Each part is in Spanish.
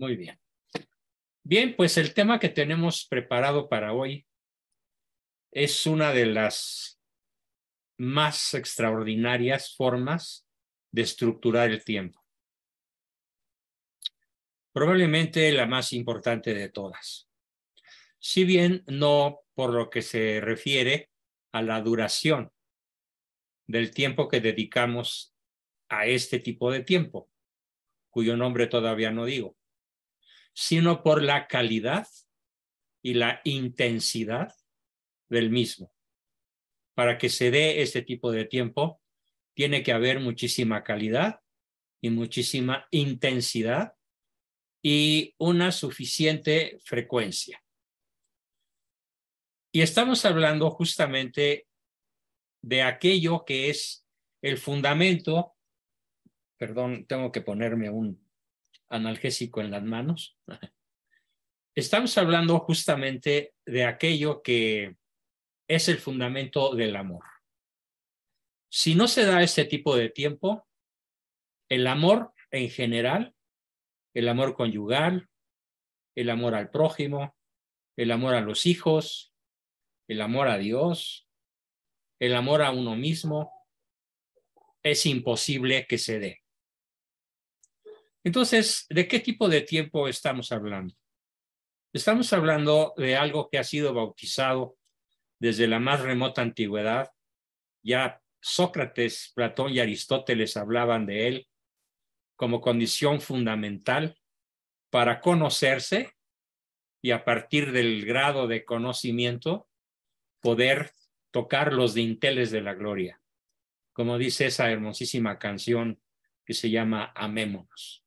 Muy bien. Bien, pues el tema que tenemos preparado para hoy es una de las más extraordinarias formas de estructurar el tiempo. Probablemente la más importante de todas. Si bien no por lo que se refiere a la duración del tiempo que dedicamos a este tipo de tiempo, cuyo nombre todavía no digo sino por la calidad y la intensidad del mismo. Para que se dé este tipo de tiempo, tiene que haber muchísima calidad y muchísima intensidad y una suficiente frecuencia. Y estamos hablando justamente de aquello que es el fundamento, perdón, tengo que ponerme un analgésico en las manos. Estamos hablando justamente de aquello que es el fundamento del amor. Si no se da este tipo de tiempo, el amor en general, el amor conyugal, el amor al prójimo, el amor a los hijos, el amor a Dios, el amor a uno mismo, es imposible que se dé. Entonces, ¿de qué tipo de tiempo estamos hablando? Estamos hablando de algo que ha sido bautizado desde la más remota antigüedad. Ya Sócrates, Platón y Aristóteles hablaban de él como condición fundamental para conocerse y a partir del grado de conocimiento poder tocar los dinteles de la gloria, como dice esa hermosísima canción que se llama Amémonos.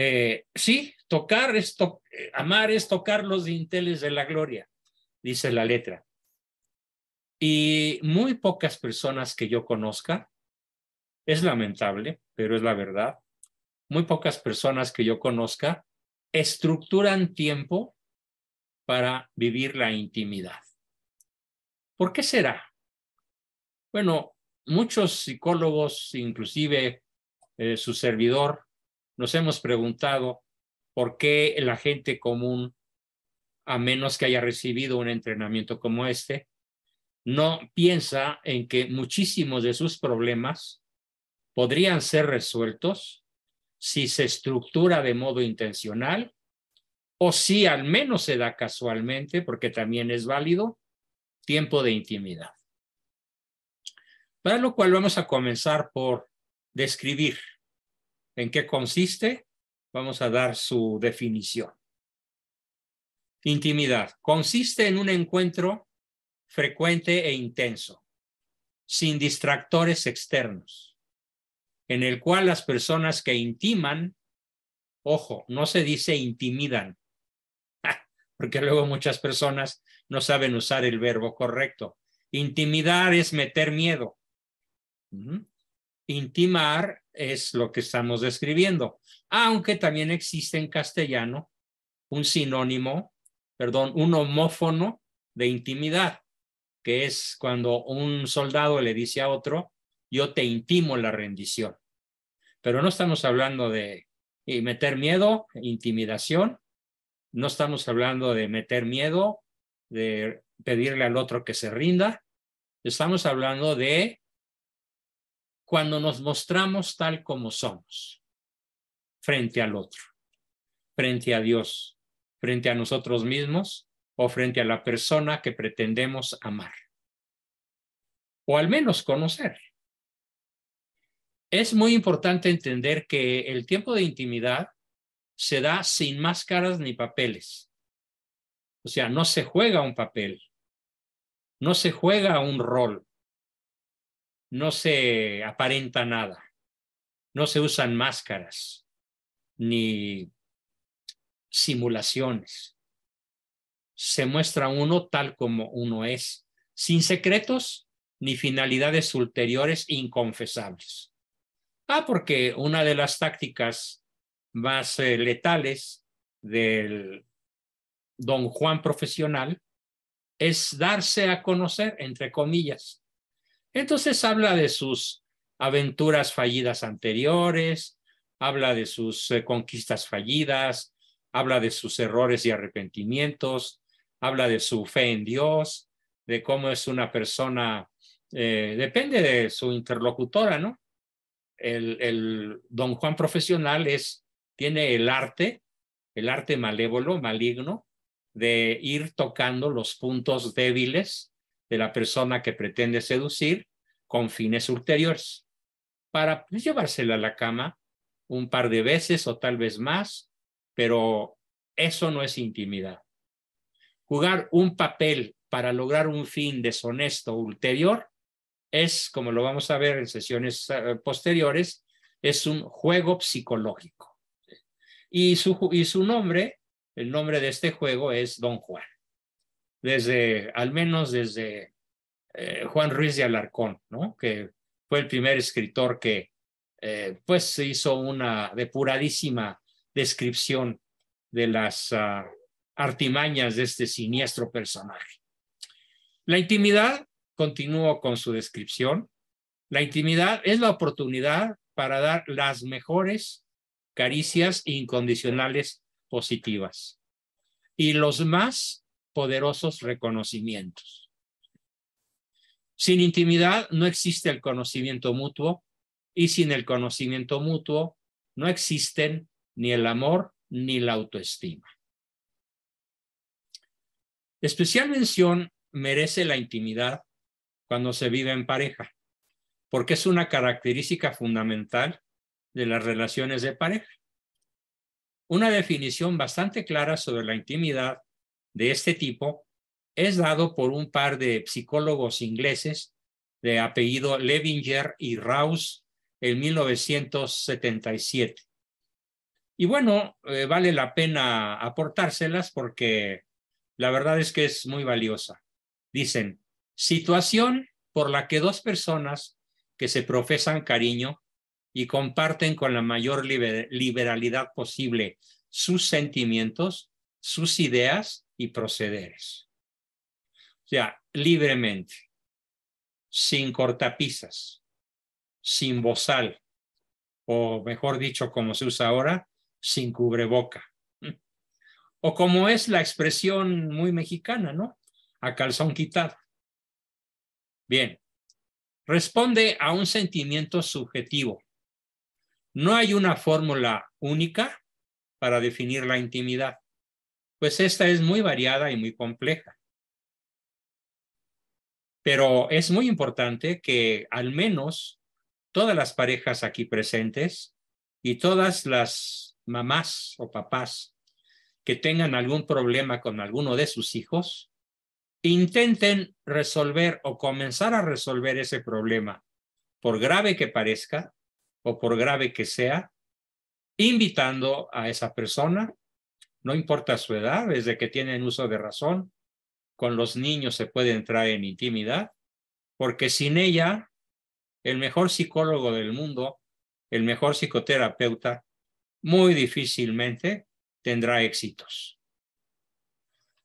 Eh, sí, tocar es eh, amar es tocar los dinteles de la gloria, dice la letra. Y muy pocas personas que yo conozca, es lamentable, pero es la verdad, muy pocas personas que yo conozca estructuran tiempo para vivir la intimidad. ¿Por qué será? Bueno, muchos psicólogos, inclusive eh, su servidor, nos hemos preguntado por qué la gente común, a menos que haya recibido un entrenamiento como este, no piensa en que muchísimos de sus problemas podrían ser resueltos si se estructura de modo intencional o si al menos se da casualmente, porque también es válido, tiempo de intimidad. Para lo cual vamos a comenzar por describir ¿En qué consiste? Vamos a dar su definición. Intimidad. Consiste en un encuentro frecuente e intenso, sin distractores externos, en el cual las personas que intiman, ojo, no se dice intimidan, porque luego muchas personas no saben usar el verbo correcto. Intimidar es meter miedo. Intimar es lo que estamos describiendo, aunque también existe en castellano un sinónimo, perdón, un homófono de intimidad, que es cuando un soldado le dice a otro, yo te intimo la rendición. Pero no estamos hablando de eh, meter miedo, intimidación, no estamos hablando de meter miedo, de pedirle al otro que se rinda, estamos hablando de cuando nos mostramos tal como somos, frente al otro, frente a Dios, frente a nosotros mismos o frente a la persona que pretendemos amar, o al menos conocer. Es muy importante entender que el tiempo de intimidad se da sin máscaras ni papeles. O sea, no se juega un papel, no se juega un rol, no se aparenta nada, no se usan máscaras ni simulaciones. Se muestra uno tal como uno es, sin secretos ni finalidades ulteriores inconfesables. Ah, porque una de las tácticas más eh, letales del don Juan profesional es darse a conocer, entre comillas, entonces habla de sus aventuras fallidas anteriores, habla de sus eh, conquistas fallidas, habla de sus errores y arrepentimientos, habla de su fe en Dios, de cómo es una persona, eh, depende de su interlocutora, ¿no? El, el don Juan profesional es, tiene el arte, el arte malévolo, maligno, de ir tocando los puntos débiles de la persona que pretende seducir con fines ulteriores, para pues, llevársela a la cama un par de veces o tal vez más, pero eso no es intimidad. Jugar un papel para lograr un fin deshonesto ulterior es, como lo vamos a ver en sesiones eh, posteriores, es un juego psicológico. Y su, y su nombre, el nombre de este juego es Don Juan desde, al menos desde eh, Juan Ruiz de Alarcón, ¿no? que fue el primer escritor que eh, pues hizo una depuradísima descripción de las ah, artimañas de este siniestro personaje. La intimidad, continúo con su descripción, la intimidad es la oportunidad para dar las mejores caricias incondicionales positivas y los más poderosos reconocimientos. Sin intimidad no existe el conocimiento mutuo y sin el conocimiento mutuo no existen ni el amor ni la autoestima. Especial mención merece la intimidad cuando se vive en pareja, porque es una característica fundamental de las relaciones de pareja. Una definición bastante clara sobre la intimidad de este tipo es dado por un par de psicólogos ingleses de apellido Levinger y Rouse en 1977. Y bueno, eh, vale la pena aportárselas porque la verdad es que es muy valiosa. Dicen, situación por la que dos personas que se profesan cariño y comparten con la mayor liberalidad posible sus sentimientos, sus ideas y procederes. O sea, libremente, sin cortapisas, sin bozal, o mejor dicho, como se usa ahora, sin cubreboca. O como es la expresión muy mexicana, ¿no? A calzón quitado. Bien, responde a un sentimiento subjetivo. No hay una fórmula única para definir la intimidad pues esta es muy variada y muy compleja. Pero es muy importante que al menos todas las parejas aquí presentes y todas las mamás o papás que tengan algún problema con alguno de sus hijos, intenten resolver o comenzar a resolver ese problema, por grave que parezca o por grave que sea, invitando a esa persona no importa su edad, desde que tienen uso de razón, con los niños se puede entrar en intimidad, porque sin ella, el mejor psicólogo del mundo, el mejor psicoterapeuta, muy difícilmente tendrá éxitos.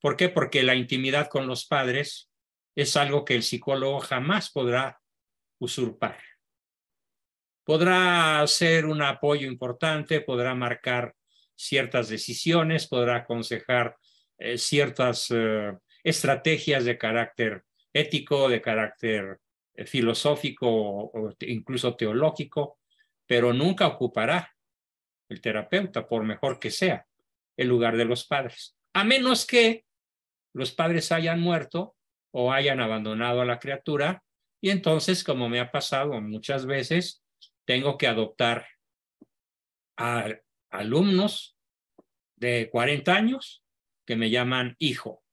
¿Por qué? Porque la intimidad con los padres es algo que el psicólogo jamás podrá usurpar. Podrá ser un apoyo importante, podrá marcar ciertas decisiones, podrá aconsejar eh, ciertas eh, estrategias de carácter ético, de carácter eh, filosófico o, incluso teológico, pero nunca ocupará el terapeuta, por mejor que sea, el lugar de los padres, a menos que los padres hayan muerto o hayan abandonado a la criatura, y entonces, como me ha pasado muchas veces, tengo que adoptar a, alumnos de 40 años que me llaman hijo,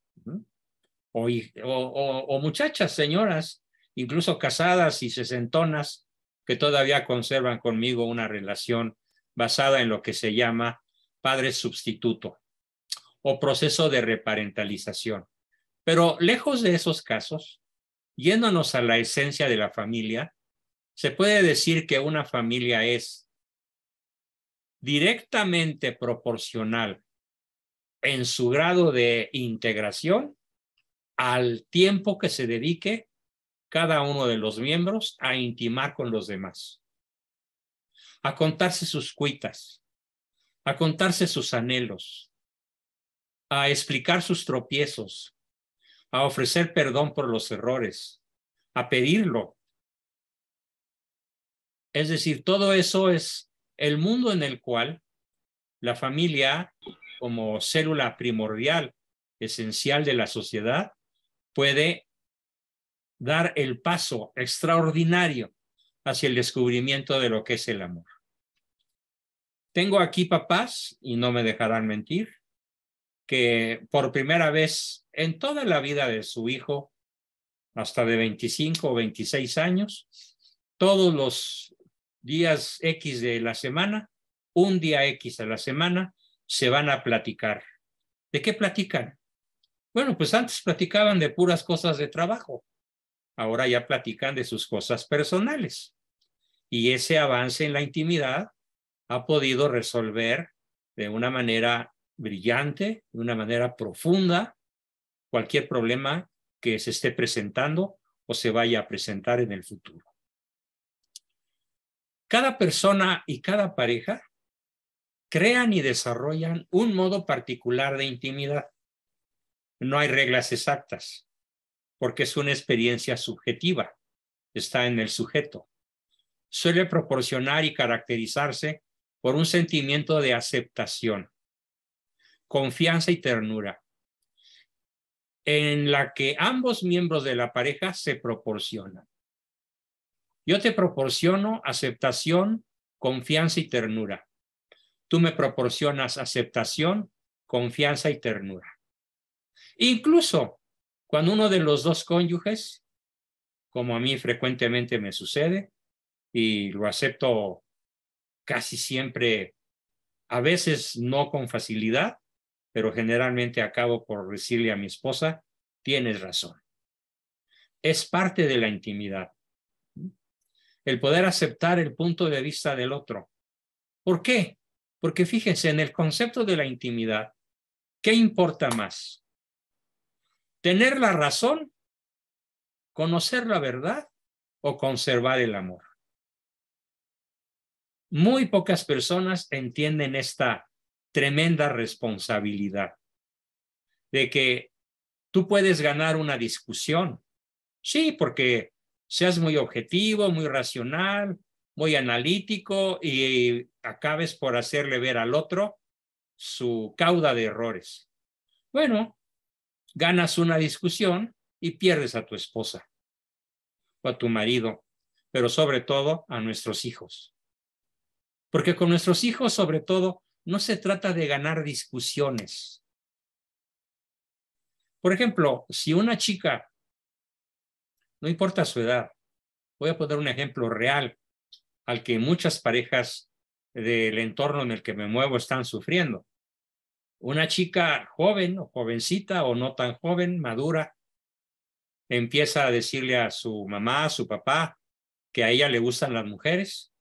o, muchachas, señoras, incluso casadas y sesentonas, que todavía conservan conmigo una relación basada en lo que se llama padre sustituto o proceso de reparentalización. Pero lejos de esos casos, yéndonos a la esencia de la familia, se puede decir que una familia es directamente proporcional en su grado de integración al tiempo que se dedique cada uno de los miembros a intimar con los demás, a contarse sus cuitas, a contarse sus anhelos, a explicar sus tropiezos, a ofrecer perdón por los errores, a pedirlo. Es decir, todo eso es el mundo en el cual la familia, como célula primordial, esencial de la sociedad, puede dar el paso extraordinario hacia el descubrimiento de lo que es el amor. Tengo aquí papás, y no me dejarán mentir, que por primera vez en toda la vida de su hijo, hasta de 25 o 26 años, todos los días X de la semana, un día X a la semana, se van a platicar. ¿De qué platican? Bueno, pues antes platicaban de puras cosas de trabajo, ahora ya platican de sus cosas personales. Y ese avance en la intimidad ha podido resolver de una manera brillante, de una manera profunda, cualquier problema que se esté presentando o se vaya a presentar en el futuro. Cada persona y cada pareja crean y desarrollan un modo particular de intimidad. No hay reglas exactas, porque es una experiencia subjetiva, está en el sujeto. Suele proporcionar y caracterizarse por un sentimiento de aceptación, confianza y ternura, en la que ambos miembros de la pareja se proporcionan. Yo te proporciono aceptación, confianza y ternura. Tú me proporcionas aceptación, confianza y ternura. Incluso cuando uno de los dos cónyuges, como a mí frecuentemente me sucede, y lo acepto casi siempre, a veces no con facilidad, pero generalmente acabo por decirle a mi esposa, tienes razón. Es parte de la intimidad el poder aceptar el punto de vista del otro. ¿Por qué? Porque fíjense, en el concepto de la intimidad, ¿qué importa más? ¿Tener la razón? ¿Conocer la verdad? ¿O conservar el amor? Muy pocas personas entienden esta tremenda responsabilidad de que tú puedes ganar una discusión. Sí, porque seas muy objetivo, muy racional, muy analítico y acabes por hacerle ver al otro su cauda de errores. Bueno, ganas una discusión y pierdes a tu esposa o a tu marido, pero sobre todo a nuestros hijos. Porque con nuestros hijos, sobre todo, no se trata de ganar discusiones. Por ejemplo, si una chica no importa su edad. Voy a poner un ejemplo real al que muchas parejas del entorno en el que me muevo están sufriendo. Una chica joven o jovencita o no tan joven, madura, empieza a decirle a su mamá, a su papá, que a ella le gustan las mujeres.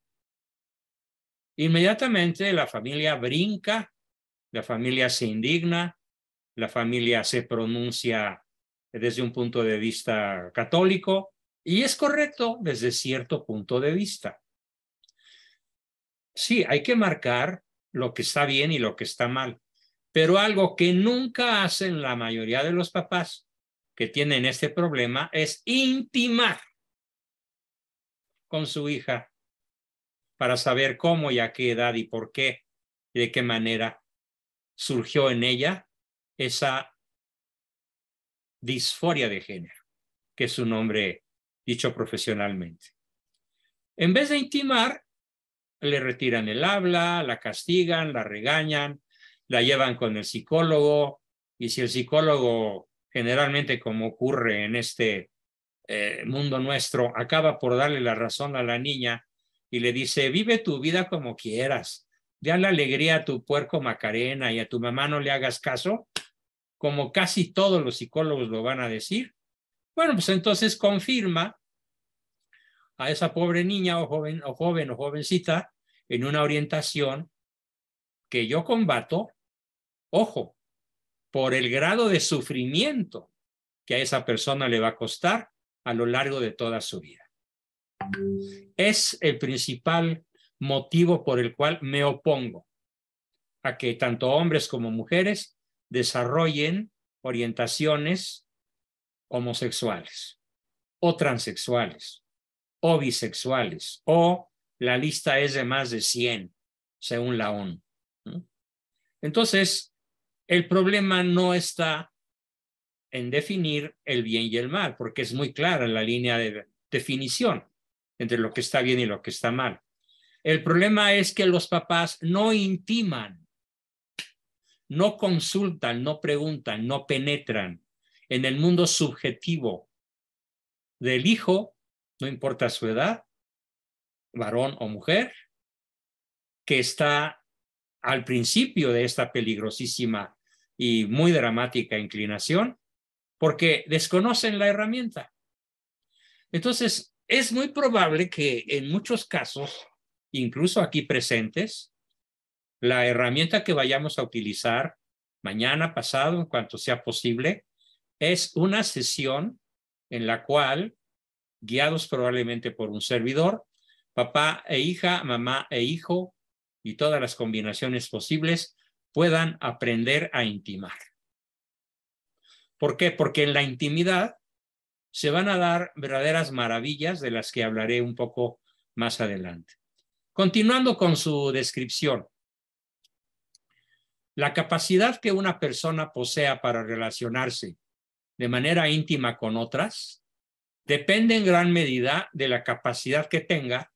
Inmediatamente la familia brinca, la familia se indigna, la familia se pronuncia desde un punto de vista católico y es correcto desde cierto punto de vista. Sí, hay que marcar lo que está bien y lo que está mal, pero algo que nunca hacen la mayoría de los papás que tienen este problema es intimar con su hija para saber cómo y a qué edad y por qué y de qué manera surgió en ella esa disforia de género, que es su nombre dicho profesionalmente. En vez de intimar, le retiran el habla, la castigan, la regañan, la llevan con el psicólogo y si el psicólogo generalmente como ocurre en este eh, mundo nuestro acaba por darle la razón a la niña y le dice vive tu vida como quieras, da la alegría a tu puerco Macarena y a tu mamá no le hagas caso, como casi todos los psicólogos lo van a decir, bueno, pues entonces confirma a esa pobre niña o joven o joven o jovencita en una orientación que yo combato, ojo, por el grado de sufrimiento que a esa persona le va a costar a lo largo de toda su vida. Es el principal motivo por el cual me opongo a que tanto hombres como mujeres desarrollen orientaciones homosexuales o transexuales o bisexuales o la lista es de más de 100 según la ONU. Entonces, el problema no está en definir el bien y el mal, porque es muy clara la línea de definición entre lo que está bien y lo que está mal. El problema es que los papás no intiman no consultan, no preguntan, no penetran en el mundo subjetivo del hijo, no importa su edad, varón o mujer, que está al principio de esta peligrosísima y muy dramática inclinación, porque desconocen la herramienta. Entonces, es muy probable que en muchos casos, incluso aquí presentes, la herramienta que vayamos a utilizar mañana, pasado, en cuanto sea posible, es una sesión en la cual, guiados probablemente por un servidor, papá e hija, mamá e hijo y todas las combinaciones posibles puedan aprender a intimar. ¿Por qué? Porque en la intimidad se van a dar verdaderas maravillas de las que hablaré un poco más adelante. Continuando con su descripción, la capacidad que una persona posea para relacionarse de manera íntima con otras depende en gran medida de la capacidad que tenga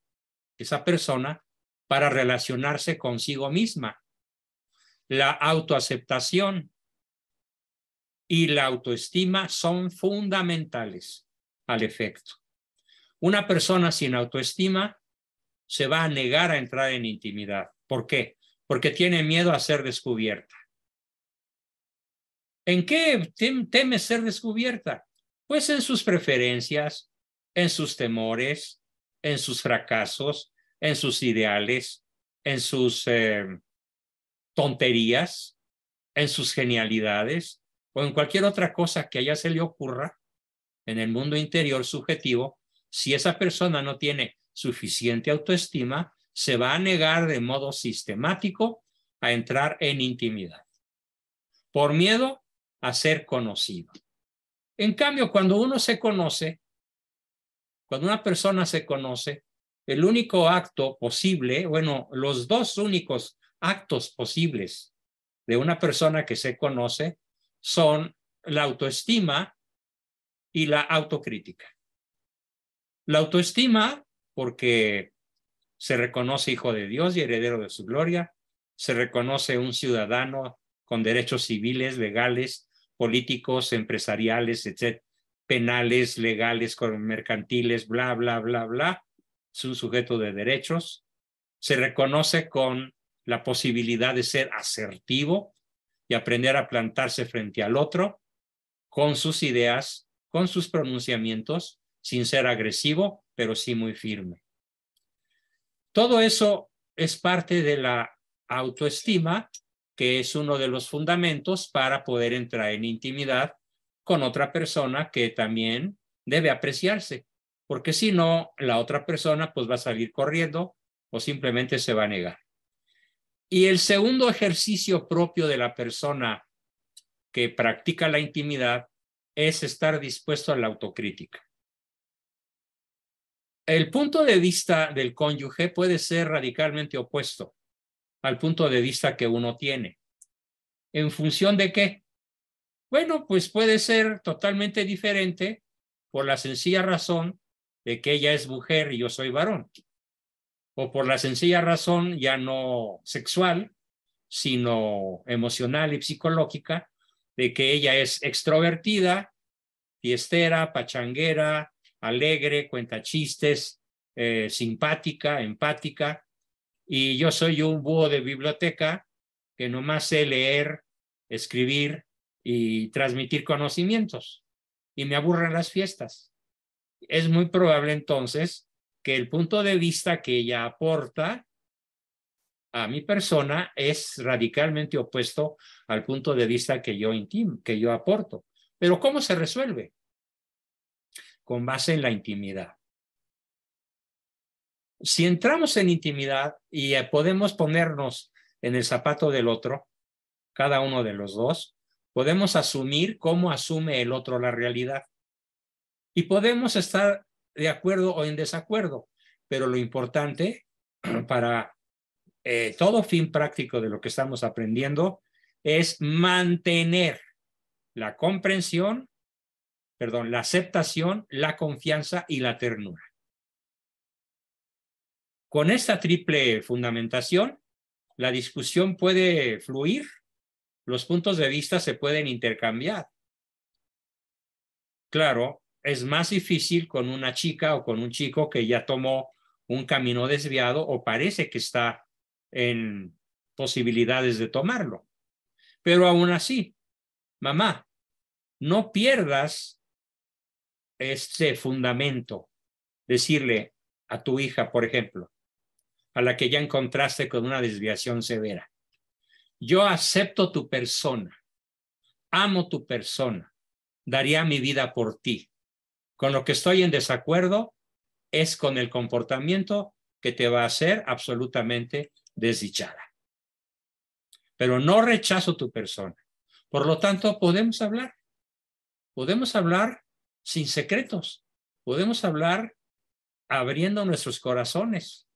esa persona para relacionarse consigo misma, la autoaceptación y la autoestima son fundamentales al efecto. Una persona sin autoestima se va a negar a entrar en intimidad. ¿Por qué? porque tiene miedo a ser descubierta. ¿En qué teme ser descubierta? Pues en sus preferencias, en sus temores, en sus fracasos, en sus ideales, en sus em, tonterías, en sus genialidades o en cualquier otra cosa que allá se le ocurra en el mundo interior subjetivo, si esa persona no tiene suficiente autoestima, se va a negar de modo sistemático a entrar en intimidad, por miedo a ser conocido. En cambio, cuando uno se conoce, cuando una persona se conoce, el único acto posible, bueno, los dos únicos actos posibles de una persona que se conoce son la autoestima y la autocrítica. La autoestima, porque se reconoce hijo de Dios y heredero de su gloria, se reconoce un ciudadano con derechos civiles, legales, políticos, empresariales, etc., penales, legales, mercantiles, bla, bla, bla, bla, es un sujeto de derechos, se reconoce con la posibilidad de ser asertivo y aprender a plantarse frente al otro con sus ideas, con sus pronunciamientos, sin ser agresivo, pero sí muy firme. Todo eso es parte de la autoestima, que es uno de los fundamentos para poder entrar en intimidad con otra persona que también debe apreciarse, porque si no, la otra persona pues va a salir corriendo o simplemente se va a negar. Y el segundo ejercicio propio de la persona que practica la intimidad es estar dispuesto a la autocrítica. El punto de vista del cónyuge puede ser radicalmente opuesto al punto de vista que uno tiene. ¿En función de qué? Bueno, pues puede ser totalmente diferente por la sencilla razón de que ella es mujer y yo soy varón. O por la sencilla razón ya no sexual, sino emocional y psicológica, de que ella es extrovertida, fiestera, pachanguera, alegre, cuenta chistes, eh, simpática, empática. Y yo soy un búho de biblioteca que nomás sé leer, escribir y transmitir conocimientos. Y me aburren las fiestas. Es muy probable entonces que el punto de vista que ella aporta a mi persona es radicalmente opuesto al punto de vista que yo, que yo aporto. Pero ¿cómo se resuelve? con base en la intimidad. Si entramos en intimidad y eh, podemos ponernos en el zapato del otro, cada uno de los dos, podemos asumir cómo asume el otro la realidad. Y podemos estar de acuerdo o en desacuerdo, pero lo importante para eh, todo fin práctico de lo que estamos aprendiendo es mantener la comprensión perdón, la aceptación, la confianza y la ternura. Con esta triple fundamentación, la discusión puede fluir, los puntos de vista se pueden intercambiar. Claro, es más difícil con una chica o con un chico que ya tomó un camino desviado o parece que está en posibilidades de tomarlo. Pero aún así, mamá, no pierdas este fundamento, decirle a tu hija, por ejemplo, a la que ya encontraste con una desviación severa, yo acepto tu persona, amo tu persona, daría mi vida por ti. Con lo que estoy en desacuerdo es con el comportamiento que te va a hacer absolutamente desdichada. Pero no rechazo tu persona. Por lo tanto, podemos hablar. Podemos hablar sin secretos. Podemos hablar abriendo nuestros corazones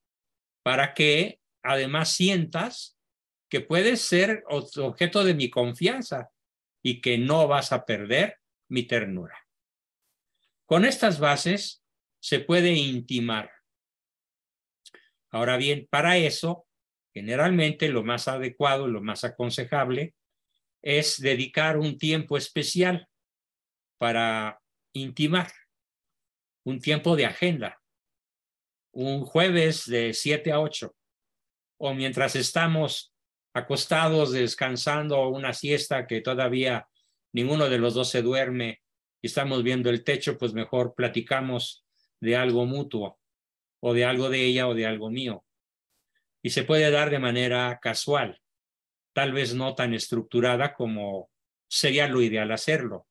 para que además sientas que puedes ser objeto de mi confianza y que no vas a perder mi ternura. Con estas bases se puede intimar. Ahora bien, para eso, generalmente lo más adecuado, lo más aconsejable, es dedicar un tiempo especial para intimar, un tiempo de agenda, un jueves de 7 a 8, o mientras estamos acostados descansando una siesta que todavía ninguno de los dos se duerme y estamos viendo el techo, pues mejor platicamos de algo mutuo o de algo de ella o de algo mío. Y se puede dar de manera casual, tal vez no tan estructurada como sería lo ideal hacerlo,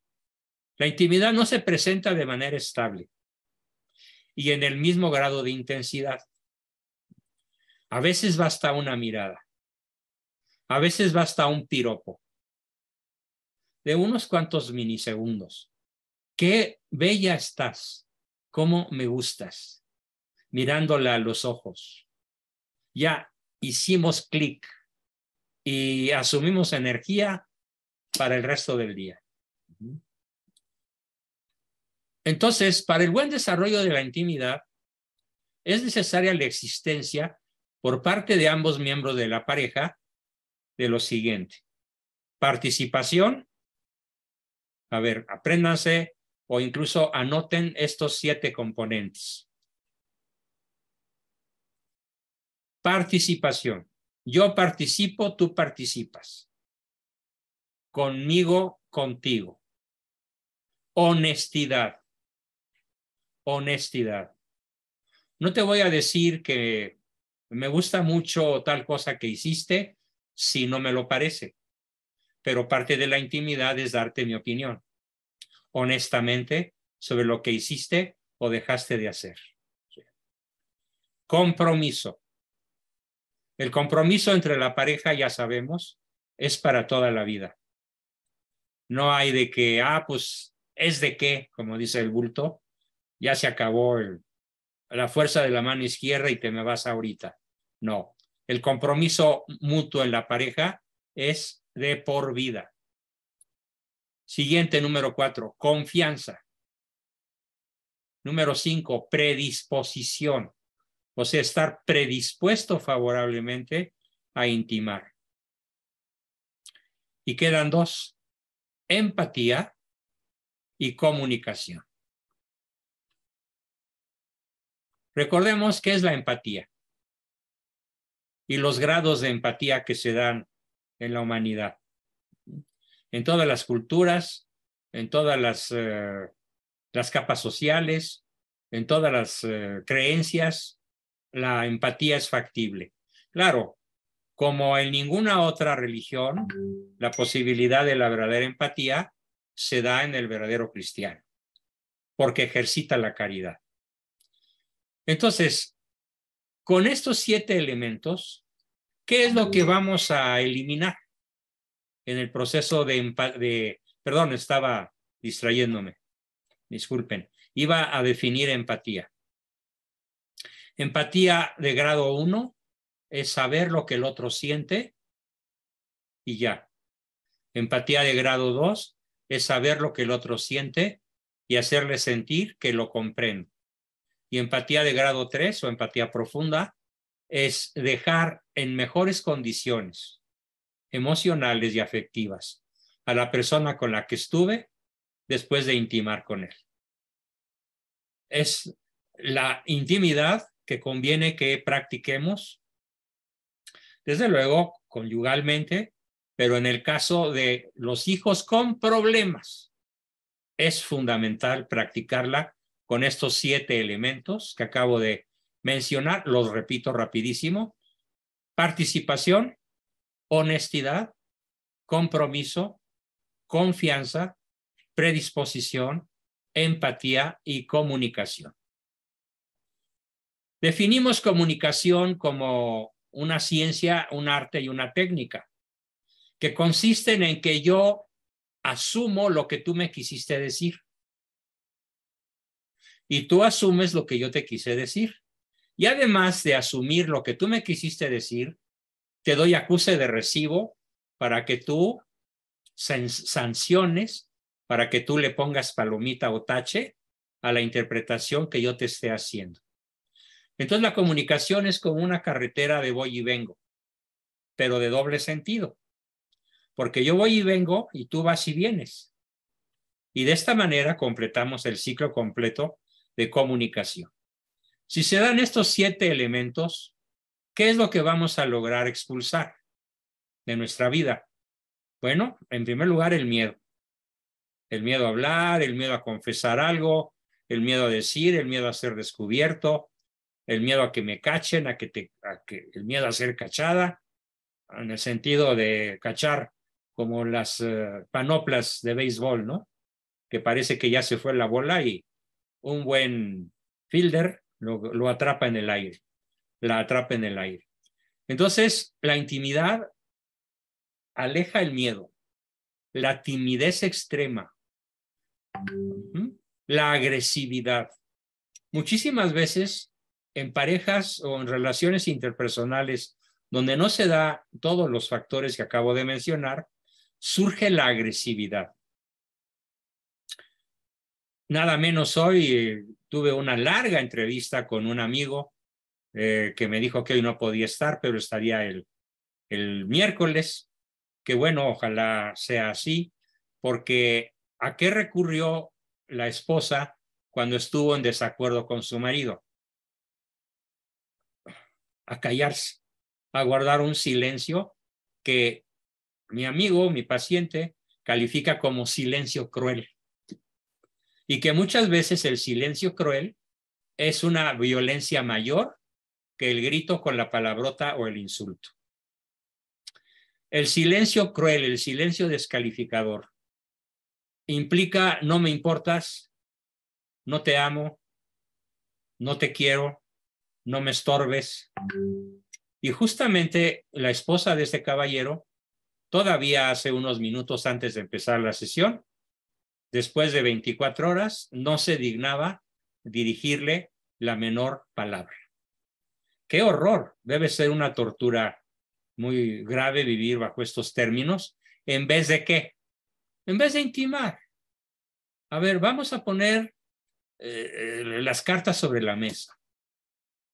la intimidad no se presenta de manera estable y en el mismo grado de intensidad. A veces basta una mirada, a veces basta un piropo de unos cuantos milisegundos. Qué bella estás, cómo me gustas, mirándola a los ojos. Ya hicimos clic y asumimos energía para el resto del día. Entonces, para el buen desarrollo de la intimidad, es necesaria la existencia por parte de ambos miembros de la pareja de lo siguiente. Participación. A ver, apréndanse o incluso anoten estos siete componentes. Participación. Yo participo, tú participas. Conmigo, contigo. Honestidad honestidad. No te voy a decir que me gusta mucho tal cosa que hiciste si no me lo parece, pero parte de la intimidad es darte mi opinión honestamente sobre lo que hiciste o dejaste de hacer. Compromiso. El compromiso entre la pareja, ya sabemos, es para toda la vida. No hay de que, ah, pues es de qué, como dice el bulto, ya se acabó la fuerza de la mano izquierda y te me vas ahorita. No, el compromiso mutuo en la pareja es de por vida. Siguiente, número cuatro, confianza. Número cinco, predisposición. O sea, estar predispuesto favorablemente a intimar. Y quedan dos, empatía y comunicación. Recordemos qué es la empatía y los grados de empatía que se dan en la humanidad, en todas las culturas, en todas las, eh, las capas sociales, en todas las eh, creencias, la empatía es factible. Claro, como en ninguna otra religión, la posibilidad de la verdadera empatía se da en el verdadero cristiano, porque ejercita la caridad. Entonces, con estos siete elementos, ¿qué es lo que vamos a eliminar en el proceso de, perdón, estaba distrayéndome, disculpen, iba a definir empatía. Empatía de grado uno es saber lo que el otro siente y ya. Empatía de grado dos es saber lo que el otro siente y hacerle sentir que lo comprende. Y empatía de grado 3 o empatía profunda es dejar en mejores condiciones emocionales y afectivas a la persona con la que estuve después de intimar con él. Es la intimidad que conviene que practiquemos, desde luego conyugalmente, pero en el caso de los hijos con problemas, es fundamental practicarla con estos siete elementos que acabo de mencionar, los repito rapidísimo. Participación, honestidad, compromiso, confianza, predisposición, empatía y comunicación. Definimos comunicación como una ciencia, un arte y una técnica, que consisten en que yo asumo lo que tú me quisiste decir y tú asumes lo que yo te quise decir. Y además de asumir lo que tú me quisiste decir, te doy acuse de recibo para que tú sanciones, para que tú le pongas palomita o tache a la interpretación que yo te esté haciendo. Entonces la comunicación es como una carretera de voy y vengo, pero de doble sentido, porque yo voy y vengo y tú vas y vienes. Y de esta manera completamos el ciclo completo de comunicación. Si se dan estos siete elementos, ¿qué es lo que vamos a lograr expulsar de nuestra vida? Bueno, en primer lugar, el miedo. El miedo a hablar, el miedo a confesar algo, el miedo a decir, el miedo a ser descubierto, el miedo a que me cachen, a que te, a que, el miedo a ser cachada, en el sentido de cachar como las eh, panoplas de béisbol, ¿no? Que parece que ya se fue la bola y un buen fielder lo, lo atrapa en el aire, la atrapa en el aire. Entonces, la intimidad aleja el miedo, la timidez extrema, la agresividad. Muchísimas veces en parejas o en relaciones interpersonales donde no se da todos los factores que acabo de mencionar, surge la agresividad nada menos hoy eh, tuve una larga entrevista con un amigo eh, que me dijo que hoy no podía estar, pero estaría el, el miércoles, que bueno, ojalá sea así, porque ¿a qué recurrió la esposa cuando estuvo en desacuerdo con su marido? A callarse, a guardar un silencio que mi amigo, mi paciente, califica como silencio cruel y que muchas veces el silencio cruel es una violencia mayor que el grito con la palabrota o el insulto. El silencio cruel, el silencio descalificador, implica no me importas, no te amo, no te quiero, no me estorbes. Y justamente la esposa de este caballero, todavía hace unos minutos antes de empezar la sesión, después de 24 horas, no se dignaba dirigirle la menor palabra. ¡Qué horror! Debe ser una tortura muy grave vivir bajo estos términos. ¿En vez de qué? En vez de intimar. A ver, vamos a poner eh, eh, las cartas sobre la mesa.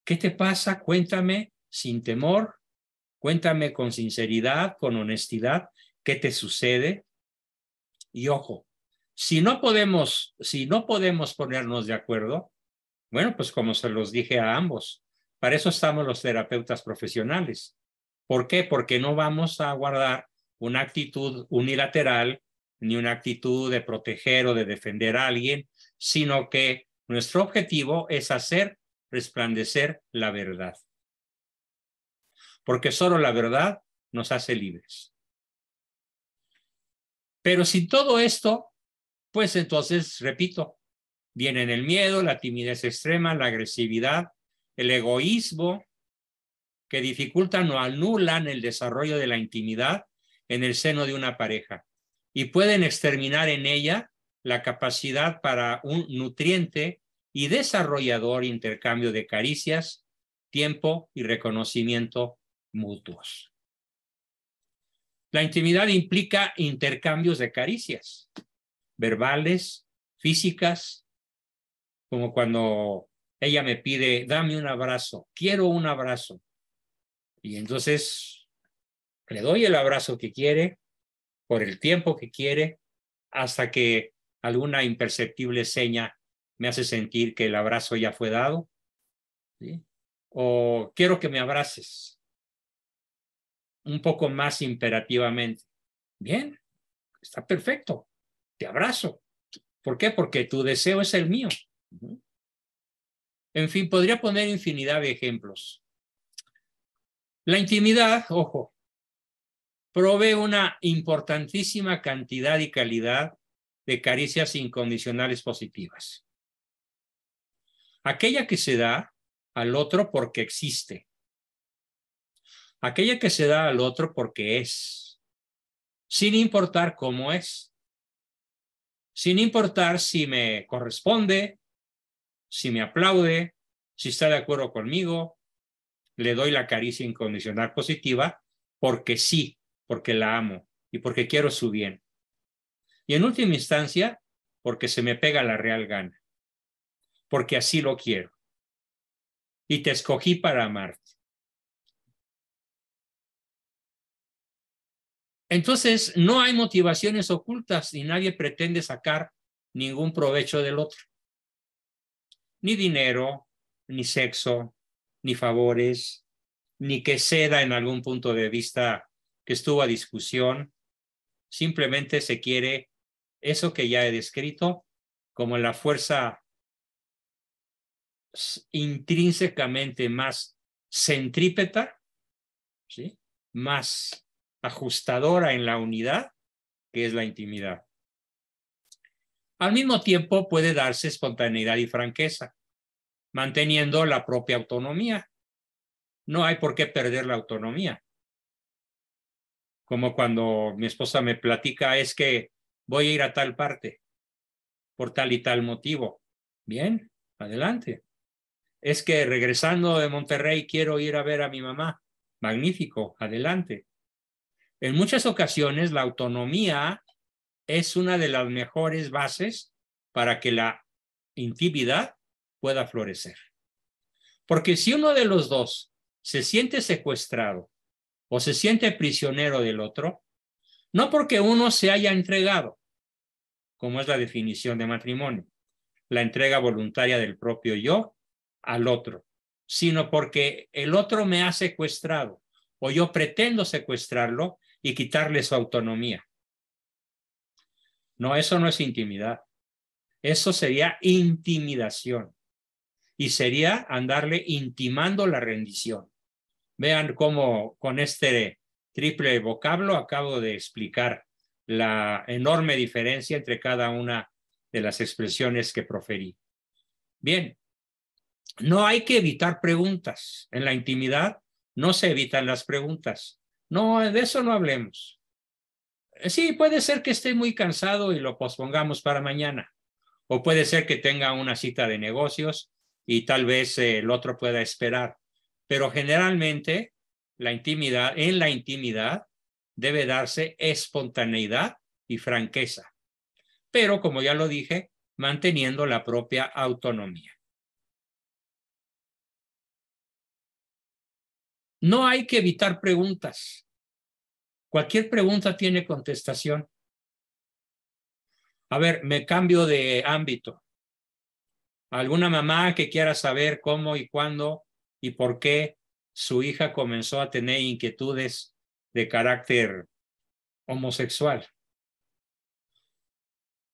¿Qué te pasa? Cuéntame sin temor, cuéntame con sinceridad, con honestidad, qué te sucede. Y ojo, si no podemos, si no podemos ponernos de acuerdo, bueno, pues como se los dije a ambos, para eso estamos los terapeutas profesionales. ¿Por qué? Porque no vamos a guardar una actitud unilateral ni una actitud de proteger o de defender a alguien, sino que nuestro objetivo es hacer resplandecer la verdad. Porque solo la verdad nos hace libres. Pero si todo esto pues entonces, repito, vienen el miedo, la timidez extrema, la agresividad, el egoísmo, que dificultan o anulan el desarrollo de la intimidad en el seno de una pareja y pueden exterminar en ella la capacidad para un nutriente y desarrollador intercambio de caricias, tiempo y reconocimiento mutuos. La intimidad implica intercambios de caricias, verbales, físicas, como cuando ella me pide, dame un abrazo, quiero un abrazo. Y entonces le doy el abrazo que quiere, por el tiempo que quiere, hasta que alguna imperceptible seña me hace sentir que el abrazo ya fue dado. O quiero que me abraces un poco más imperativamente. Bien, está perfecto abrazo. ¿Por qué? Porque tu deseo es el mío. En fin, podría poner infinidad de ejemplos. La intimidad, ojo, provee una importantísima cantidad y calidad de caricias incondicionales positivas. Aquella que se da al otro porque existe. Aquella que se da al otro porque es, sin importar cómo es sin importar si me corresponde, si me aplaude, si está de acuerdo conmigo, le doy la caricia incondicional positiva porque sí, porque la amo y porque quiero su bien. Y en última instancia, porque se me pega la real gana, porque así lo quiero. Y te escogí para amarte. Entonces, no hay motivaciones ocultas y nadie pretende sacar ningún provecho del otro. Ni dinero, ni sexo, ni favores, ni que ceda en algún punto de vista que estuvo a discusión. Simplemente se quiere eso que ya he descrito como la fuerza intrínsecamente más centrípeta, ¿sí? más ajustadora en la unidad, que es la intimidad. Al mismo tiempo puede darse espontaneidad y franqueza, manteniendo la propia autonomía. No hay por qué perder la autonomía. Como cuando mi esposa me platica, es que voy a ir a tal parte por tal y tal motivo. Bien, adelante. Es que regresando de Monterrey quiero ir a ver a mi mamá. Magnífico, adelante. En muchas ocasiones la autonomía es una de las mejores bases para que la intimidad pueda florecer. Porque si uno de los dos se siente secuestrado o se siente prisionero del otro, no porque uno se haya entregado, como es la definición de matrimonio, la entrega voluntaria del propio yo al otro, sino porque el otro me ha secuestrado o yo pretendo secuestrarlo y quitarle su autonomía. No, eso no es intimidad. Eso sería intimidación. Y sería andarle intimando la rendición. Vean cómo con este triple vocablo acabo de explicar la enorme diferencia entre cada una de las expresiones que proferí. Bien, no hay que evitar preguntas. En la intimidad no se evitan las preguntas. No, de eso no hablemos. Eh, sí, puede ser que esté muy cansado y lo pospongamos para mañana. O puede ser que tenga una cita de negocios y tal vez eh, el otro pueda esperar. Pero generalmente la intimidad, en la intimidad debe darse espontaneidad y franqueza. Pero como ya lo dije, manteniendo la propia autonomía. No hay que evitar preguntas. Cualquier pregunta tiene contestación. A ver, me cambio de ámbito. ¿Alguna mamá que quiera saber cómo y cuándo y por qué su hija comenzó a tener inquietudes de carácter homosexual?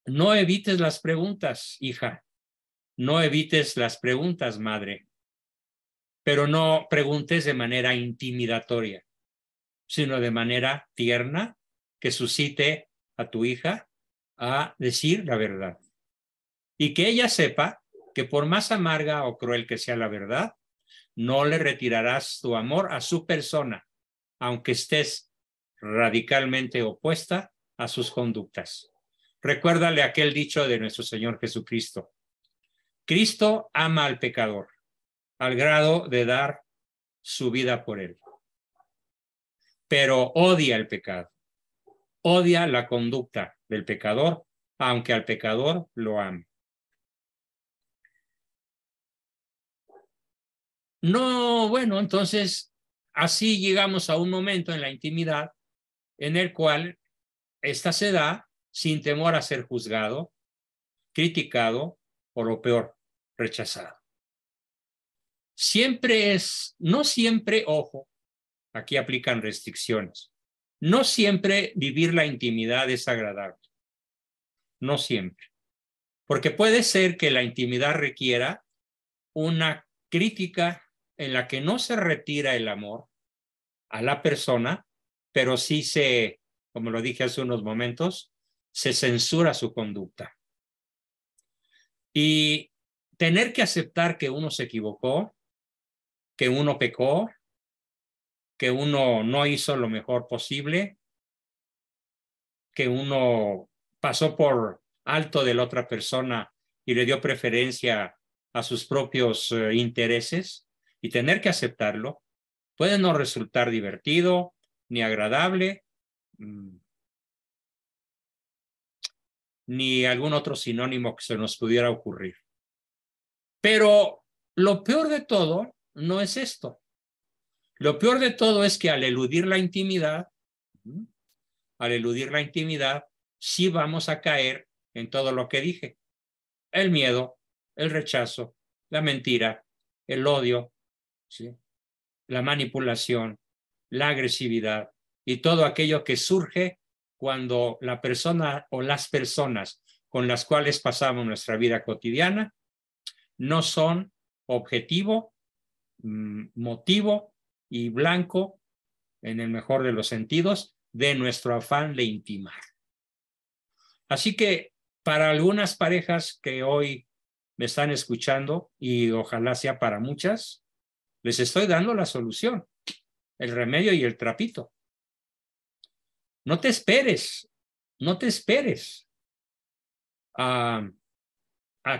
No evites las preguntas, hija. No evites las preguntas, madre pero no preguntes de manera intimidatoria, sino de manera tierna que suscite a tu hija a decir la verdad. Y que ella sepa que por más amarga o cruel que sea la verdad, no le retirarás tu amor a su persona, aunque estés radicalmente opuesta a sus conductas. Recuérdale aquel dicho de nuestro Señor Jesucristo. Cristo ama al pecador al grado de dar su vida por él. Pero odia el pecado, odia la conducta del pecador, aunque al pecador lo ame. No, bueno, entonces así llegamos a un momento en la intimidad en el cual esta se da sin temor a ser juzgado, criticado o lo peor, rechazado siempre es, no siempre, ojo, aquí aplican restricciones, no siempre vivir la intimidad es agradable, no siempre, porque puede ser que la intimidad requiera una crítica en la que no se retira el amor a la persona, pero sí se, como lo dije hace unos momentos, se censura su conducta. Y tener que aceptar que uno se equivocó que uno pecó, que uno no hizo lo mejor posible, que uno pasó por alto de la otra persona y le dio preferencia a sus propios eh, intereses y tener que aceptarlo puede no resultar divertido ni agradable mm, ni algún otro sinónimo que se nos pudiera ocurrir. Pero lo peor de todo no es esto. Lo peor de todo es que al eludir la intimidad, al eludir la intimidad, sí vamos a caer en todo lo que dije. El miedo, el rechazo, la mentira, el odio, la manipulación, la agresividad y todo aquello que surge cuando la persona o las personas con las cuales pasamos nuestra vida cotidiana no son objetivo Mm, motivo y blanco, en el mejor de los sentidos, de nuestro afán de intimar. Así que para algunas parejas que hoy me están escuchando, y ojalá sea para muchas, les estoy dando la solución, el remedio y el trapito. No te esperes, no te esperes a,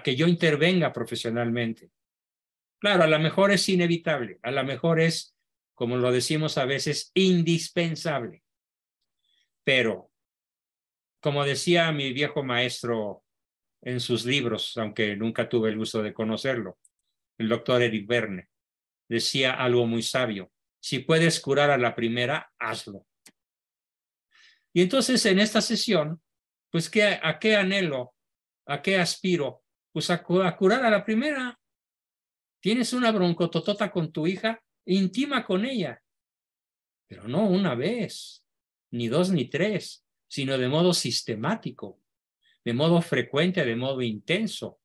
que yo intervenga profesionalmente. Claro, a lo mejor es inevitable, a lo mejor es, como lo decimos a veces, indispensable. Pero, como decía mi viejo maestro en sus libros, aunque nunca tuve el gusto de conocerlo, el doctor Eric Verne, decía algo muy sabio, si puedes curar a la primera, hazlo. Y entonces en esta sesión, pues ¿qué, ¿a qué anhelo? ¿A qué aspiro? Pues a curar a la primera, Tienes una broncototota con tu hija, intima con ella, pero no una vez, ni dos ni tres, sino de modo sistemático, de modo frecuente, de modo intenso,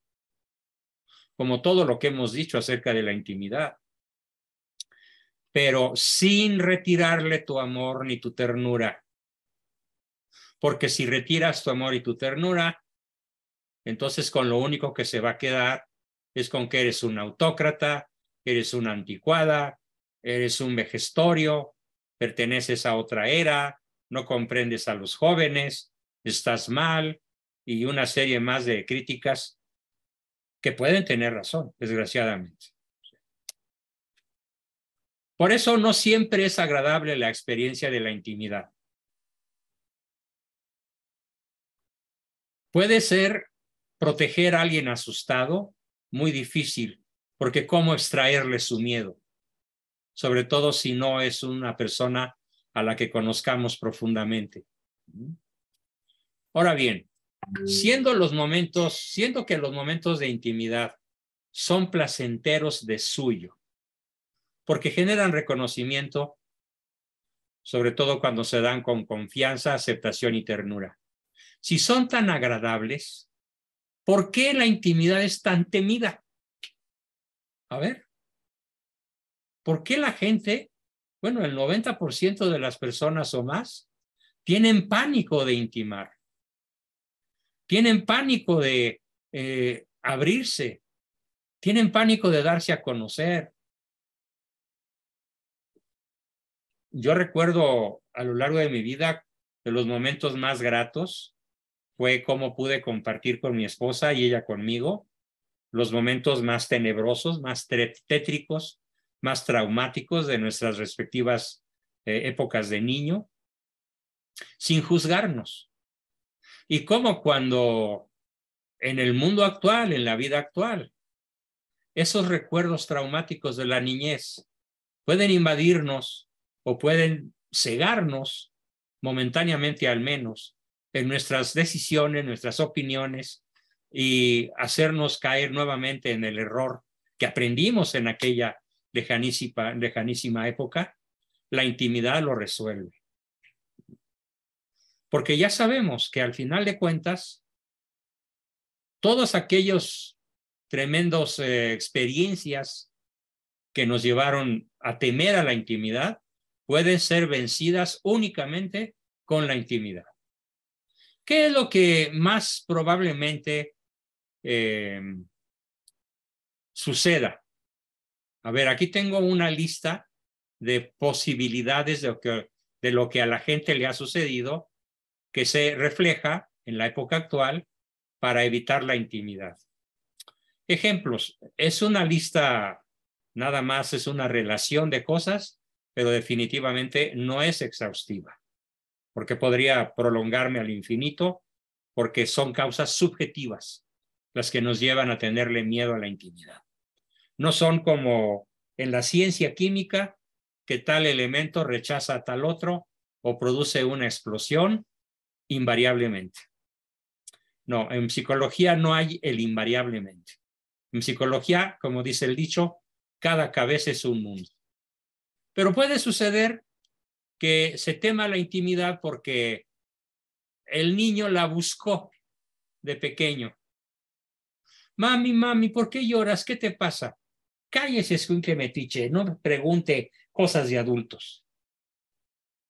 como todo lo que hemos dicho acerca de la intimidad. Pero sin retirarle tu amor ni tu ternura, porque si retiras tu amor y tu ternura, entonces con lo único que se va a quedar es con que eres un autócrata, eres una anticuada, eres un vejestorio, perteneces a otra era, no comprendes a los jóvenes, estás mal y una serie más de críticas que pueden tener razón, desgraciadamente. Por eso no siempre es agradable la experiencia de la intimidad. Puede ser proteger a alguien asustado muy difícil, porque ¿cómo extraerle su miedo? Sobre todo si no es una persona a la que conozcamos profundamente. Ahora bien, siendo los momentos, siendo que los momentos de intimidad son placenteros de suyo, porque generan reconocimiento, sobre todo cuando se dan con confianza, aceptación y ternura. Si son tan agradables, ¿Por qué la intimidad es tan temida? A ver, ¿por qué la gente, bueno, el 90% de las personas o más, tienen pánico de intimar? Tienen pánico de eh, abrirse, tienen pánico de darse a conocer. Yo recuerdo a lo largo de mi vida de los momentos más gratos fue cómo pude compartir con mi esposa y ella conmigo los momentos más tenebrosos, más tétricos, más traumáticos de nuestras respectivas eh, épocas de niño, sin juzgarnos. Y cómo cuando en el mundo actual, en la vida actual, esos recuerdos traumáticos de la niñez pueden invadirnos o pueden cegarnos momentáneamente al menos en nuestras decisiones, nuestras opiniones y hacernos caer nuevamente en el error que aprendimos en aquella lejanísima, época, la intimidad lo resuelve. Porque ya sabemos que al final de cuentas, todos aquellos tremendos eh, experiencias que nos llevaron a temer a la intimidad pueden ser vencidas únicamente con la intimidad. ¿Qué es lo que más probablemente eh, suceda? A ver, aquí tengo una lista de posibilidades de lo que a la gente le ha sucedido que se refleja en la época actual para evitar la intimidad. Ejemplos, es una lista, nada más es una relación de cosas, pero definitivamente no es exhaustiva porque podría prolongarme al infinito, porque son causas subjetivas las que nos llevan a tenerle miedo a la intimidad. No son como en la ciencia química, que tal elemento rechaza a tal otro o produce una explosión invariablemente. No, en psicología no hay el invariablemente. En psicología, como dice el dicho, cada cabeza es un mundo. Pero puede suceder que se tema la intimidad porque el niño la buscó de pequeño. Mami, mami, ¿por qué lloras? ¿Qué te pasa? Cállese, un metiche, no pregunte cosas de adultos.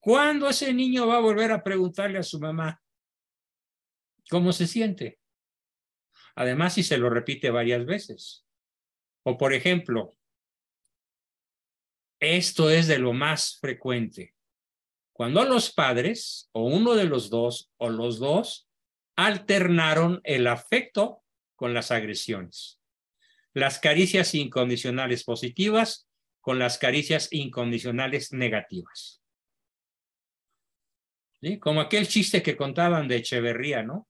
¿Cuándo ese niño va a volver a preguntarle a su mamá cómo se siente? Además, si se lo repite varias veces. O, por ejemplo, esto es de lo más frecuente cuando los padres, o uno de los dos, o los dos, alternaron el afecto con las agresiones. Las caricias incondicionales positivas con las caricias incondicionales negativas. Como aquel chiste que contaban de Echeverría, ¿no?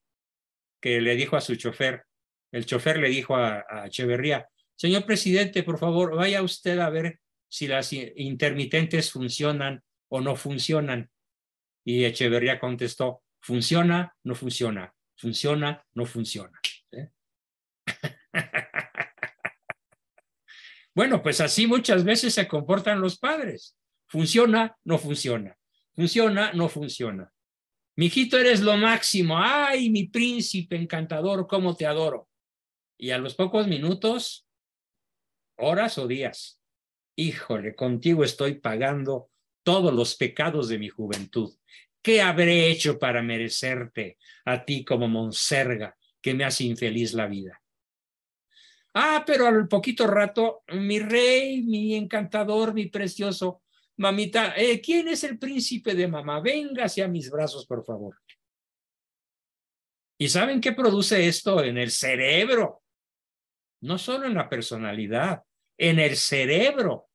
Que le dijo a su chofer, el chofer le dijo a, a Echeverría, señor presidente, por favor, vaya usted a ver si las intermitentes funcionan o no funcionan. Y Echeverría contestó, funciona, no funciona, funciona, no funciona. bueno, pues así muchas veces se comportan los padres. Funciona, no funciona, funciona, no funciona. Mijito, eres lo máximo. Ay, mi príncipe encantador, cómo te adoro. Y a los pocos minutos, horas o días, híjole, contigo estoy pagando todos los pecados de mi juventud. ¿Qué habré hecho para merecerte a ti como monserga que me hace infeliz la vida? Ah, pero al poquito rato, mi rey, mi encantador, mi precioso, mamita, eh, ¿quién es el príncipe de mamá? venga a mis brazos, por favor. ¿Y saben qué produce esto en el cerebro? No solo en la personalidad, en el cerebro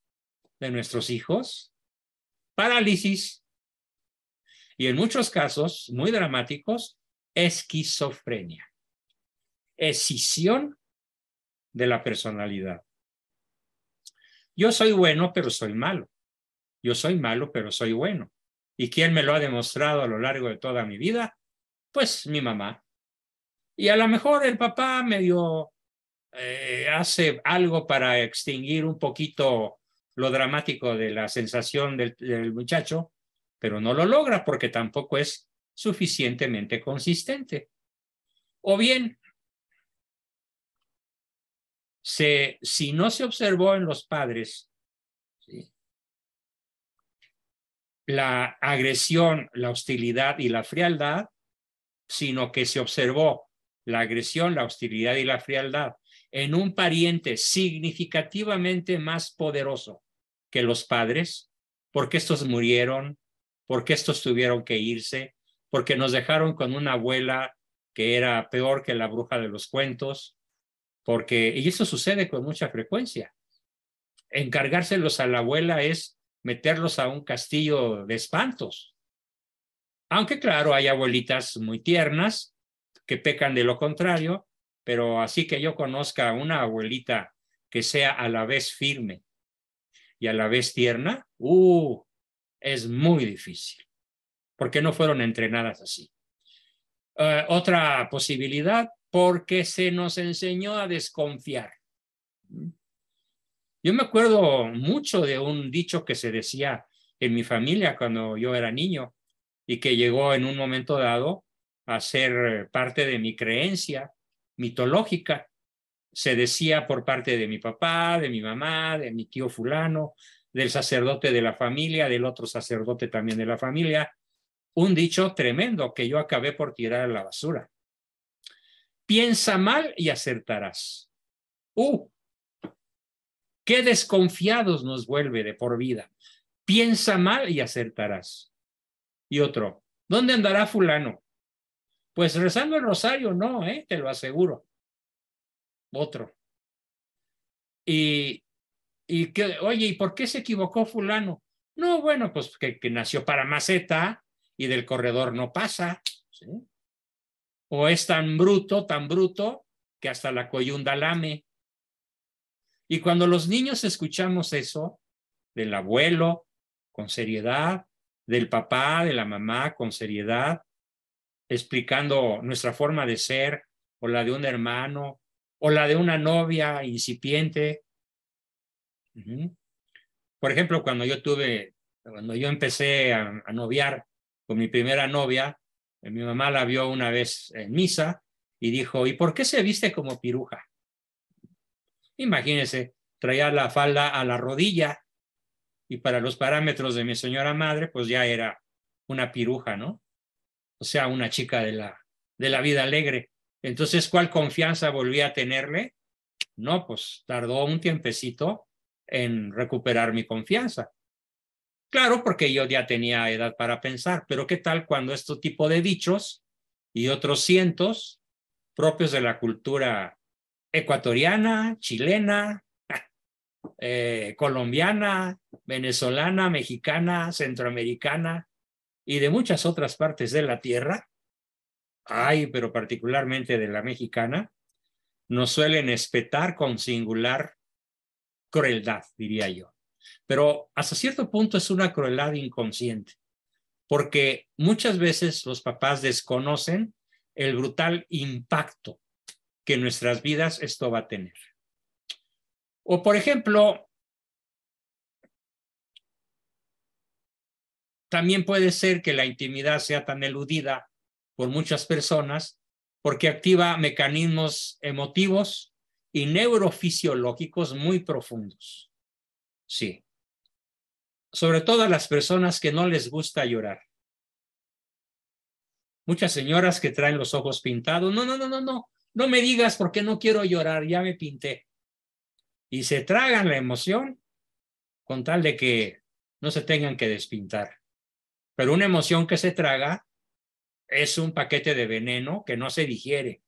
de nuestros hijos parálisis y en muchos casos muy dramáticos, esquizofrenia, escisión de la personalidad. Yo soy bueno, pero soy malo. Yo soy malo, pero soy bueno. ¿Y quién me lo ha demostrado a lo largo de toda mi vida? Pues mi mamá. Y a lo mejor el papá medio eh, hace algo para extinguir un poquito lo dramático de la sensación del, muchacho, pero no lo logra porque tampoco es suficientemente consistente. O bien, si no se observó en los padres la agresión, la hostilidad y la frialdad, sino que se observó la agresión, la hostilidad y la frialdad en un pariente significativamente más poderoso que los padres, porque estos murieron, porque estos tuvieron que irse, porque nos dejaron con una abuela que era peor que la bruja de los cuentos, porque, y eso sucede con mucha frecuencia. Encargárselos a la abuela es meterlos a un castillo de espantos. Aunque claro, hay abuelitas muy tiernas que pecan de lo contrario, pero así que yo conozca a una abuelita que sea a la vez firme, y a la vez tierna, uh, es muy difícil, porque no fueron entrenadas así. Eh, otra posibilidad, porque se nos enseñó a desconfiar. Yo me acuerdo mucho de un dicho que se decía en mi familia cuando yo era niño y que llegó en un momento dado a ser eh, parte de mi creencia mitológica se decía por parte de mi papá, de mi mamá, de mi tío fulano, del sacerdote de la familia, del otro sacerdote también de la familia, un dicho tremendo que yo acabé por tirar a la basura. Piensa mal y acertarás. ¡Uh! ¡Qué desconfiados nos vuelve de por vida! Piensa mal y acertarás. Y otro, ¿dónde andará fulano? Pues rezando el rosario, no, ¿eh? te lo aseguro otro. Y, que, oye, ¿y por qué se equivocó fulano? No, bueno, pues que, que nació para maceta y del corredor no pasa. O es tan bruto, tan bruto, que hasta la coyunda lame. Y cuando los niños escuchamos eso, del abuelo, con seriedad, del papá, de la mamá, con seriedad, explicando nuestra forma de ser, o la de un hermano, o la de una novia incipiente. Por ejemplo, cuando yo tuve, cuando yo empecé a, noviar con mi primera novia, eh, mi mamá la vio una vez en misa y dijo, ¿y por qué se viste como piruja? Imagínense, traía la falda a la rodilla y para los parámetros de mi señora madre, pues ya era una piruja, ¿no? O sea, una chica de la, de la vida alegre. Entonces, ¿cuál confianza volví a tenerle? No, pues tardó un tiempecito en recuperar mi confianza. Claro, porque yo ya tenía edad para pensar, pero ¿qué tal cuando este tipo de dichos y otros cientos propios de la cultura ecuatoriana, chilena, eh, colombiana, venezolana, mexicana, centroamericana y de muchas otras partes de la Tierra, ay, pero particularmente de la mexicana, nos suelen espetar con singular crueldad, diría yo. Pero hasta cierto punto es una crueldad inconsciente, porque muchas veces los papás desconocen el brutal impacto que en nuestras vidas esto va a tener. O por ejemplo, también puede ser que la intimidad sea tan eludida por muchas personas porque activa mecanismos emotivos y neurofisiológicos muy profundos. Sí. Sobre todo las personas que no les gusta llorar. Muchas señoras que traen los ojos pintados. No, no, no, no, no. No me digas porque no quiero llorar, ya me pinté. Y se tragan la emoción con tal de que no se tengan que despintar. Pero una emoción que se traga es un paquete de veneno que no se digiere,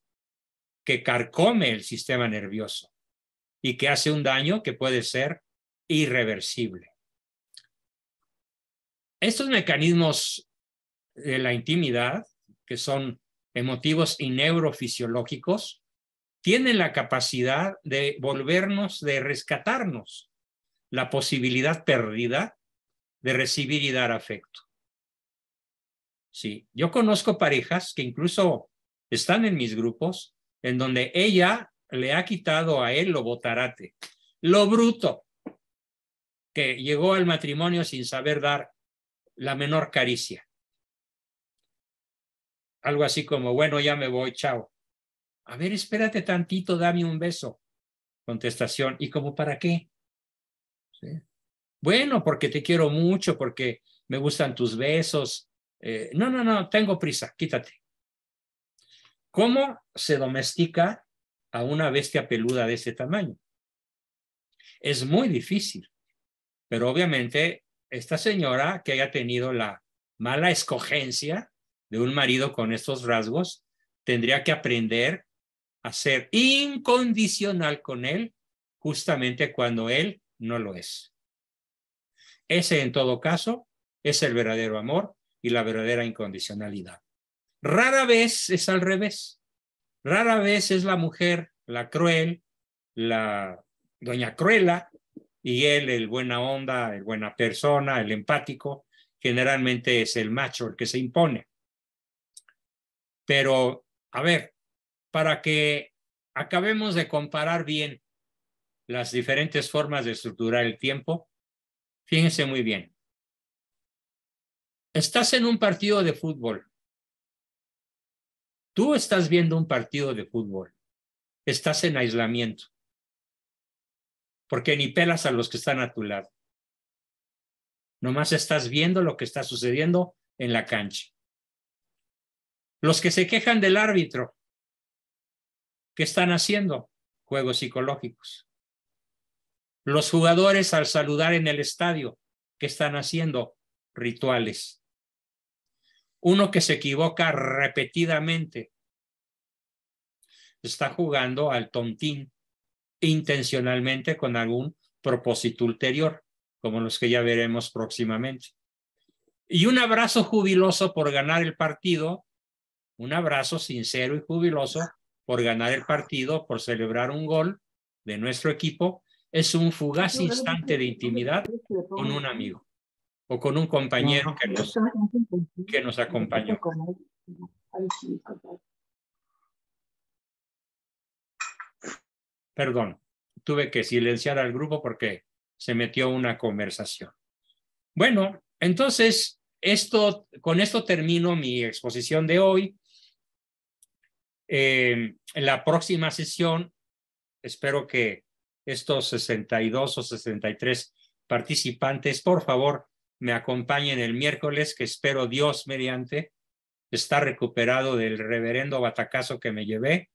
que carcome el sistema nervioso y que hace un daño que puede ser irreversible. Estos mecanismos de la intimidad, que son emotivos y neurofisiológicos, tienen la capacidad de volvernos, de rescatarnos la posibilidad perdida de recibir y dar afecto. Sí, yo conozco parejas que incluso están en mis grupos en donde ella le ha quitado a él lo botarate, lo bruto, que llegó al matrimonio sin saber dar la menor caricia. Algo así como, bueno, ya me voy, chao. A ver, espérate tantito, dame un beso. Contestación, ¿y como para qué? Bueno, porque te quiero mucho, porque me gustan tus besos, eh, no, no, no, tengo prisa, quítate. ¿Cómo se domestica a una bestia peluda de ese tamaño? Es muy difícil, pero obviamente esta señora que haya tenido la mala escogencia de un marido con estos rasgos, tendría que aprender a ser incondicional con él justamente cuando él no lo es. Ese en todo caso es el verdadero amor y la verdadera incondicionalidad. Rara vez es al revés. Rara vez es la mujer, la cruel, la doña Cruela, y él, el buena onda, el buena persona, el empático, generalmente es el macho el que se impone. Pero, a ver, para que acabemos de comparar bien las diferentes formas de estructurar el tiempo, fíjense muy bien. Estás en un partido de fútbol. Tú estás viendo un partido de fútbol. Estás en aislamiento. Porque ni pelas a los que están a tu lado. Nomás estás viendo lo que está sucediendo en la cancha. Los que se quejan del árbitro, ¿qué están haciendo? Juegos psicológicos. Los jugadores al saludar en el estadio, ¿qué están haciendo? Rituales uno que se equivoca repetidamente. Está jugando al tontín intencionalmente con algún propósito ulterior, como los que ya veremos próximamente. Y un abrazo jubiloso por ganar el partido, un abrazo sincero y jubiloso por ganar el partido, por celebrar un gol de nuestro equipo, es un fugaz instante de intimidad con un amigo o con un compañero que nos, que nos acompañó. Perdón, tuve que silenciar al grupo porque se metió una conversación. Bueno, entonces, esto, con esto termino mi exposición de hoy. Eh, en la próxima sesión, espero que estos 62 o 63 participantes, por favor, me acompañen el miércoles, que espero Dios mediante está recuperado del reverendo batacazo que me llevé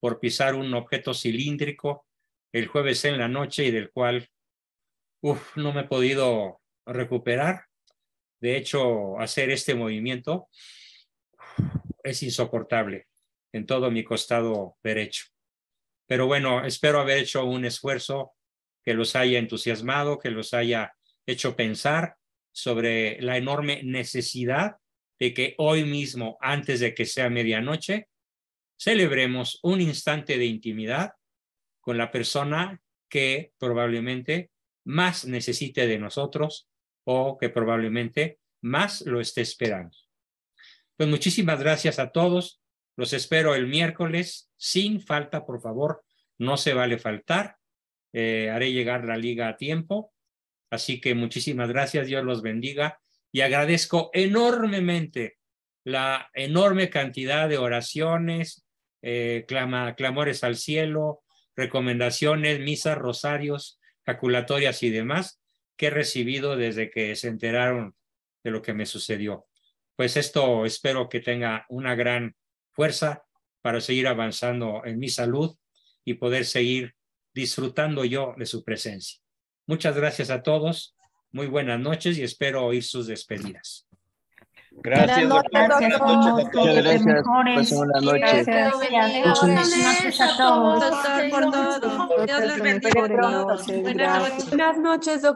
por pisar un objeto cilíndrico el jueves en la noche y del cual no me he podido recuperar. De hecho, hacer este movimiento es insoportable en todo mi costado derecho. Pero bueno, espero haber hecho un esfuerzo que los haya entusiasmado, que los haya hecho pensar sobre la enorme necesidad de que hoy mismo, antes de que sea medianoche, celebremos un instante de intimidad con la persona que probablemente más necesite de nosotros o que probablemente más lo esté esperando. Pues muchísimas gracias a todos. Los espero el miércoles sin falta, por favor. No se vale faltar. Eh, haré llegar la liga a tiempo Así que muchísimas gracias, Dios los bendiga y agradezco enormemente la enorme cantidad de oraciones, eh, clamores al cielo, recomendaciones, misas, rosarios, calculatorias y demás que he recibido desde que se enteraron de lo que me sucedió. Pues esto espero que tenga una gran fuerza para seguir avanzando en mi salud y poder seguir disfrutando yo de su presencia. Muchas gracias a todos. Muy buenas noches y espero oír sus despedidas. Gracias, buenas noches, doctor. Pues, buenas noches. Buenas noches. Gracias a todos. Buenas noches, doctor.